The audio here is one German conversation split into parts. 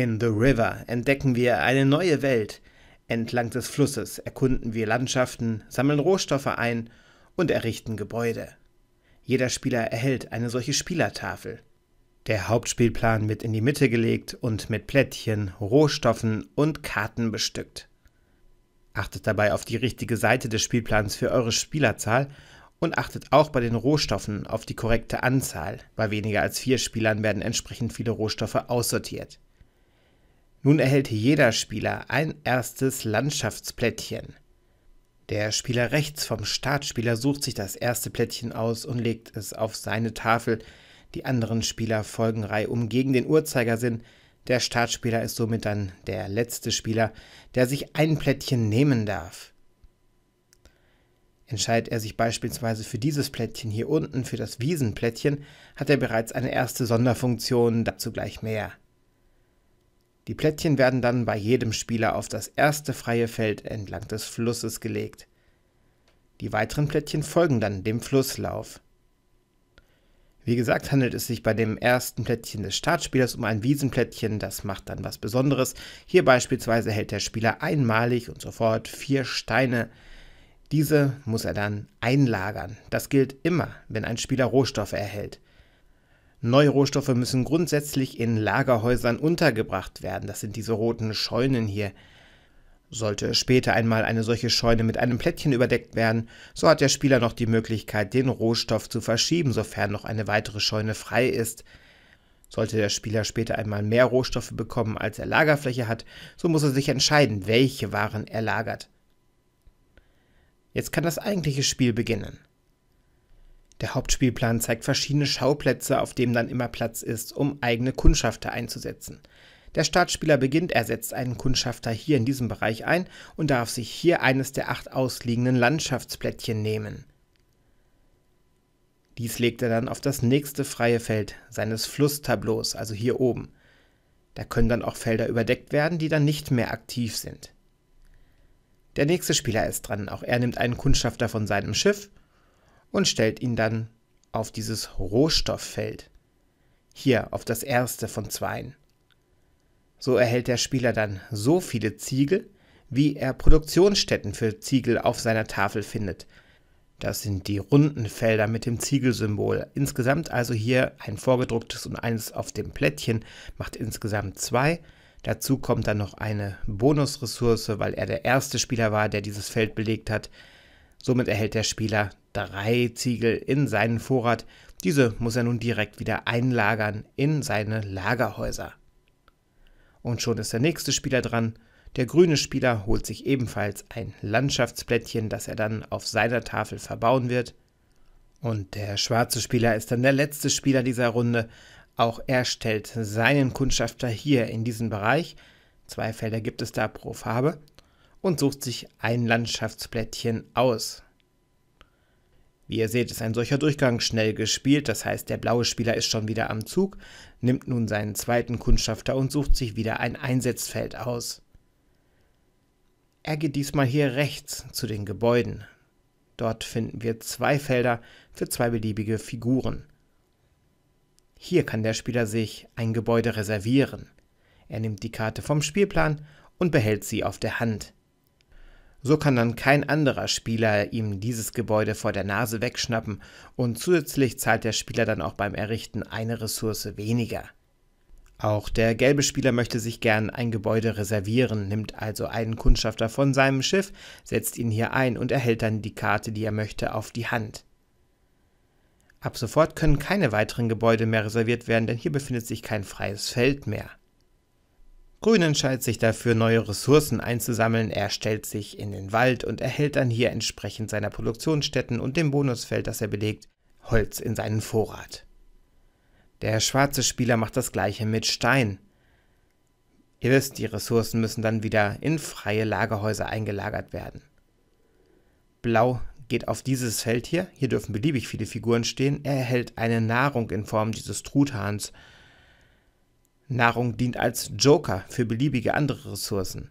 In The River entdecken wir eine neue Welt. Entlang des Flusses erkunden wir Landschaften, sammeln Rohstoffe ein und errichten Gebäude. Jeder Spieler erhält eine solche Spielertafel. Der Hauptspielplan wird in die Mitte gelegt und mit Plättchen, Rohstoffen und Karten bestückt. Achtet dabei auf die richtige Seite des Spielplans für eure Spielerzahl und achtet auch bei den Rohstoffen auf die korrekte Anzahl. Bei weniger als vier Spielern werden entsprechend viele Rohstoffe aussortiert. Nun erhält jeder Spieler ein erstes Landschaftsplättchen. Der Spieler rechts vom Startspieler sucht sich das erste Plättchen aus und legt es auf seine Tafel. Die anderen Spieler folgen reihum gegen den Uhrzeigersinn. Der Startspieler ist somit dann der letzte Spieler, der sich ein Plättchen nehmen darf. Entscheidet er sich beispielsweise für dieses Plättchen hier unten, für das Wiesenplättchen, hat er bereits eine erste Sonderfunktion, dazu gleich mehr. Die Plättchen werden dann bei jedem Spieler auf das erste freie Feld entlang des Flusses gelegt. Die weiteren Plättchen folgen dann dem Flusslauf. Wie gesagt, handelt es sich bei dem ersten Plättchen des Startspielers um ein Wiesenplättchen, das macht dann was Besonderes. Hier beispielsweise hält der Spieler einmalig und sofort vier Steine. Diese muss er dann einlagern. Das gilt immer, wenn ein Spieler Rohstoffe erhält. Neue Rohstoffe müssen grundsätzlich in Lagerhäusern untergebracht werden. Das sind diese roten Scheunen hier. Sollte später einmal eine solche Scheune mit einem Plättchen überdeckt werden, so hat der Spieler noch die Möglichkeit, den Rohstoff zu verschieben, sofern noch eine weitere Scheune frei ist. Sollte der Spieler später einmal mehr Rohstoffe bekommen, als er Lagerfläche hat, so muss er sich entscheiden, welche Waren er lagert. Jetzt kann das eigentliche Spiel beginnen. Der Hauptspielplan zeigt verschiedene Schauplätze, auf denen dann immer Platz ist, um eigene Kundschafter einzusetzen. Der Startspieler beginnt, er setzt einen Kundschafter hier in diesem Bereich ein und darf sich hier eines der acht ausliegenden Landschaftsplättchen nehmen. Dies legt er dann auf das nächste freie Feld seines Flusstableaus, also hier oben. Da können dann auch Felder überdeckt werden, die dann nicht mehr aktiv sind. Der nächste Spieler ist dran, auch er nimmt einen Kundschafter von seinem Schiff und stellt ihn dann auf dieses Rohstofffeld. Hier auf das erste von zweien. So erhält der Spieler dann so viele Ziegel, wie er Produktionsstätten für Ziegel auf seiner Tafel findet. Das sind die runden Felder mit dem Ziegelsymbol. Insgesamt also hier ein vorgedrucktes und eines auf dem Plättchen macht insgesamt zwei. Dazu kommt dann noch eine Bonusressource, weil er der erste Spieler war, der dieses Feld belegt hat. Somit erhält der Spieler drei Ziegel in seinen Vorrat. Diese muss er nun direkt wieder einlagern in seine Lagerhäuser. Und schon ist der nächste Spieler dran. Der grüne Spieler holt sich ebenfalls ein Landschaftsplättchen, das er dann auf seiner Tafel verbauen wird. Und der schwarze Spieler ist dann der letzte Spieler dieser Runde. Auch er stellt seinen Kundschafter hier in diesen Bereich. Zwei Felder gibt es da pro Farbe und sucht sich ein Landschaftsplättchen aus. Wie ihr seht, ist ein solcher Durchgang schnell gespielt, das heißt, der blaue Spieler ist schon wieder am Zug, nimmt nun seinen zweiten Kundschafter und sucht sich wieder ein Einsetzfeld aus. Er geht diesmal hier rechts zu den Gebäuden. Dort finden wir zwei Felder für zwei beliebige Figuren. Hier kann der Spieler sich ein Gebäude reservieren. Er nimmt die Karte vom Spielplan und behält sie auf der Hand. So kann dann kein anderer Spieler ihm dieses Gebäude vor der Nase wegschnappen und zusätzlich zahlt der Spieler dann auch beim Errichten eine Ressource weniger. Auch der gelbe Spieler möchte sich gern ein Gebäude reservieren, nimmt also einen Kundschafter von seinem Schiff, setzt ihn hier ein und erhält dann die Karte, die er möchte, auf die Hand. Ab sofort können keine weiteren Gebäude mehr reserviert werden, denn hier befindet sich kein freies Feld mehr. Grün entscheidet sich dafür, neue Ressourcen einzusammeln. Er stellt sich in den Wald und erhält dann hier entsprechend seiner Produktionsstätten und dem Bonusfeld, das er belegt, Holz in seinen Vorrat. Der schwarze Spieler macht das gleiche mit Stein. Ihr wisst, die Ressourcen müssen dann wieder in freie Lagerhäuser eingelagert werden. Blau geht auf dieses Feld hier, hier dürfen beliebig viele Figuren stehen, er erhält eine Nahrung in Form dieses Truthahns, Nahrung dient als Joker für beliebige andere Ressourcen.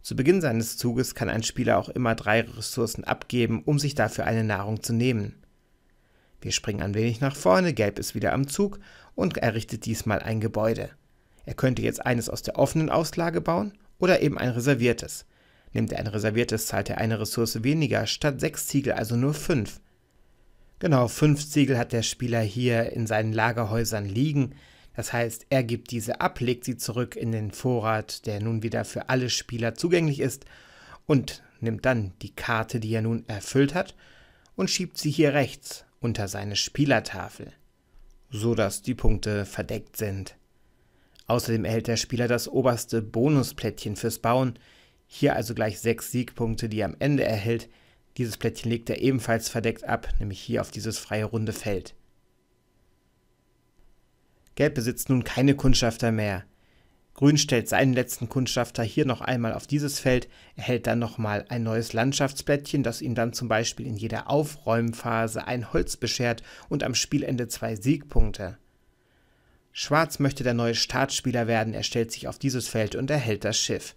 Zu Beginn seines Zuges kann ein Spieler auch immer drei Ressourcen abgeben, um sich dafür eine Nahrung zu nehmen. Wir springen ein wenig nach vorne, Gelb ist wieder am Zug und errichtet diesmal ein Gebäude. Er könnte jetzt eines aus der offenen Auslage bauen oder eben ein reserviertes. Nimmt er ein reserviertes, zahlt er eine Ressource weniger, statt sechs Ziegel also nur fünf. Genau, fünf Ziegel hat der Spieler hier in seinen Lagerhäusern liegen, das heißt, er gibt diese ab, legt sie zurück in den Vorrat, der nun wieder für alle Spieler zugänglich ist, und nimmt dann die Karte, die er nun erfüllt hat, und schiebt sie hier rechts unter seine Spielertafel, so dass die Punkte verdeckt sind. Außerdem erhält der Spieler das oberste Bonusplättchen fürs Bauen, hier also gleich sechs Siegpunkte, die er am Ende erhält. Dieses Plättchen legt er ebenfalls verdeckt ab, nämlich hier auf dieses freie runde Feld. Gelb besitzt nun keine Kundschafter mehr. Grün stellt seinen letzten Kundschafter hier noch einmal auf dieses Feld, erhält dann nochmal ein neues Landschaftsplättchen, das ihm dann zum Beispiel in jeder Aufräumphase ein Holz beschert und am Spielende zwei Siegpunkte. Schwarz möchte der neue Startspieler werden, er stellt sich auf dieses Feld und erhält das Schiff.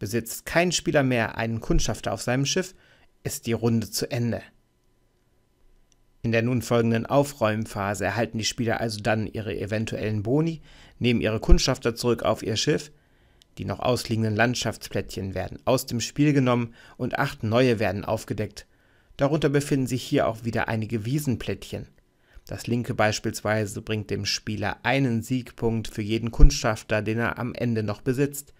Besitzt kein Spieler mehr einen Kundschafter auf seinem Schiff, ist die Runde zu Ende. In der nun folgenden Aufräumphase erhalten die Spieler also dann ihre eventuellen Boni, nehmen ihre Kundschafter zurück auf ihr Schiff, die noch ausliegenden Landschaftsplättchen werden aus dem Spiel genommen und acht neue werden aufgedeckt. Darunter befinden sich hier auch wieder einige Wiesenplättchen. Das linke beispielsweise bringt dem Spieler einen Siegpunkt für jeden Kundschafter, den er am Ende noch besitzt.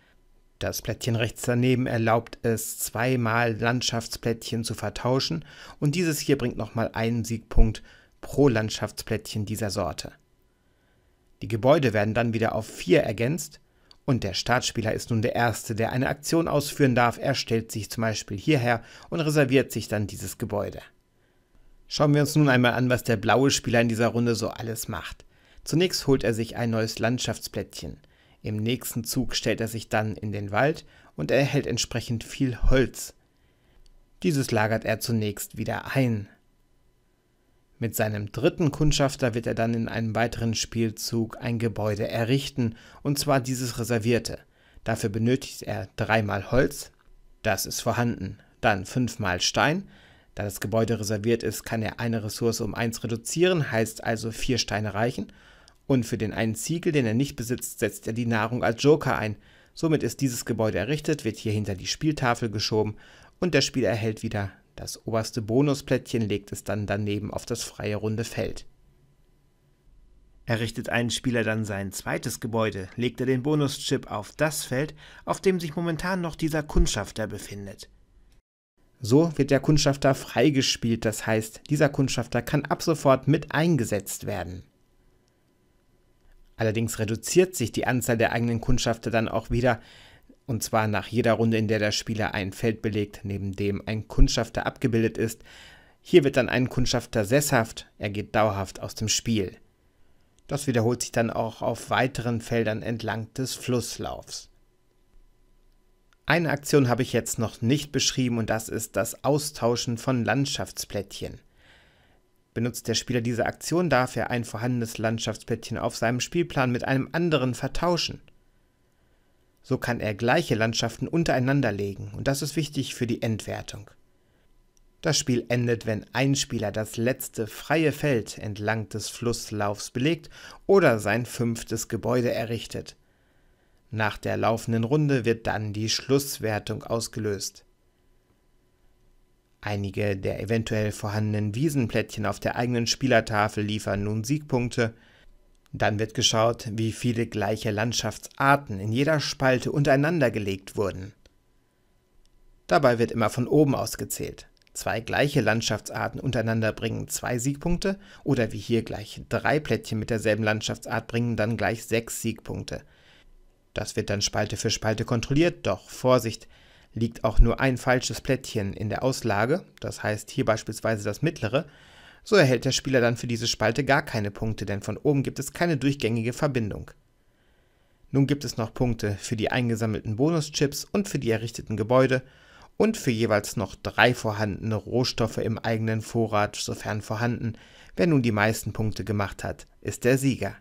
Das Plättchen rechts daneben erlaubt es, zweimal Landschaftsplättchen zu vertauschen und dieses hier bringt nochmal einen Siegpunkt pro Landschaftsplättchen dieser Sorte. Die Gebäude werden dann wieder auf 4 ergänzt und der Startspieler ist nun der Erste, der eine Aktion ausführen darf. Er stellt sich zum Beispiel hierher und reserviert sich dann dieses Gebäude. Schauen wir uns nun einmal an, was der blaue Spieler in dieser Runde so alles macht. Zunächst holt er sich ein neues Landschaftsplättchen. Im nächsten Zug stellt er sich dann in den Wald und erhält entsprechend viel Holz. Dieses lagert er zunächst wieder ein. Mit seinem dritten Kundschafter wird er dann in einem weiteren Spielzug ein Gebäude errichten, und zwar dieses reservierte. Dafür benötigt er dreimal Holz, das ist vorhanden, dann fünfmal Stein, da das Gebäude reserviert ist, kann er eine Ressource um eins reduzieren, heißt also vier Steine reichen, und für den einen Ziegel, den er nicht besitzt, setzt er die Nahrung als Joker ein. Somit ist dieses Gebäude errichtet, wird hier hinter die Spieltafel geschoben und der Spieler erhält wieder das oberste Bonusplättchen, legt es dann daneben auf das freie runde Feld. Errichtet ein Spieler dann sein zweites Gebäude, legt er den Bonuschip auf das Feld, auf dem sich momentan noch dieser Kundschafter befindet. So wird der Kundschafter freigespielt, das heißt, dieser Kundschafter kann ab sofort mit eingesetzt werden. Allerdings reduziert sich die Anzahl der eigenen Kundschafter dann auch wieder, und zwar nach jeder Runde, in der der Spieler ein Feld belegt, neben dem ein Kundschafter abgebildet ist. Hier wird dann ein Kundschafter sesshaft, er geht dauerhaft aus dem Spiel. Das wiederholt sich dann auch auf weiteren Feldern entlang des Flusslaufs. Eine Aktion habe ich jetzt noch nicht beschrieben und das ist das Austauschen von Landschaftsplättchen. Benutzt der Spieler diese Aktion, darf er ein vorhandenes Landschaftsplättchen auf seinem Spielplan mit einem anderen vertauschen. So kann er gleiche Landschaften untereinander legen und das ist wichtig für die Endwertung. Das Spiel endet, wenn ein Spieler das letzte freie Feld entlang des Flusslaufs belegt oder sein fünftes Gebäude errichtet. Nach der laufenden Runde wird dann die Schlusswertung ausgelöst. Einige der eventuell vorhandenen Wiesenplättchen auf der eigenen Spielertafel liefern nun Siegpunkte. Dann wird geschaut, wie viele gleiche Landschaftsarten in jeder Spalte untereinander gelegt wurden. Dabei wird immer von oben ausgezählt. Zwei gleiche Landschaftsarten untereinander bringen zwei Siegpunkte oder wie hier gleich drei Plättchen mit derselben Landschaftsart bringen dann gleich sechs Siegpunkte. Das wird dann Spalte für Spalte kontrolliert, doch Vorsicht, Liegt auch nur ein falsches Plättchen in der Auslage, das heißt hier beispielsweise das mittlere, so erhält der Spieler dann für diese Spalte gar keine Punkte, denn von oben gibt es keine durchgängige Verbindung. Nun gibt es noch Punkte für die eingesammelten Bonuschips und für die errichteten Gebäude und für jeweils noch drei vorhandene Rohstoffe im eigenen Vorrat, sofern vorhanden. Wer nun die meisten Punkte gemacht hat, ist der Sieger.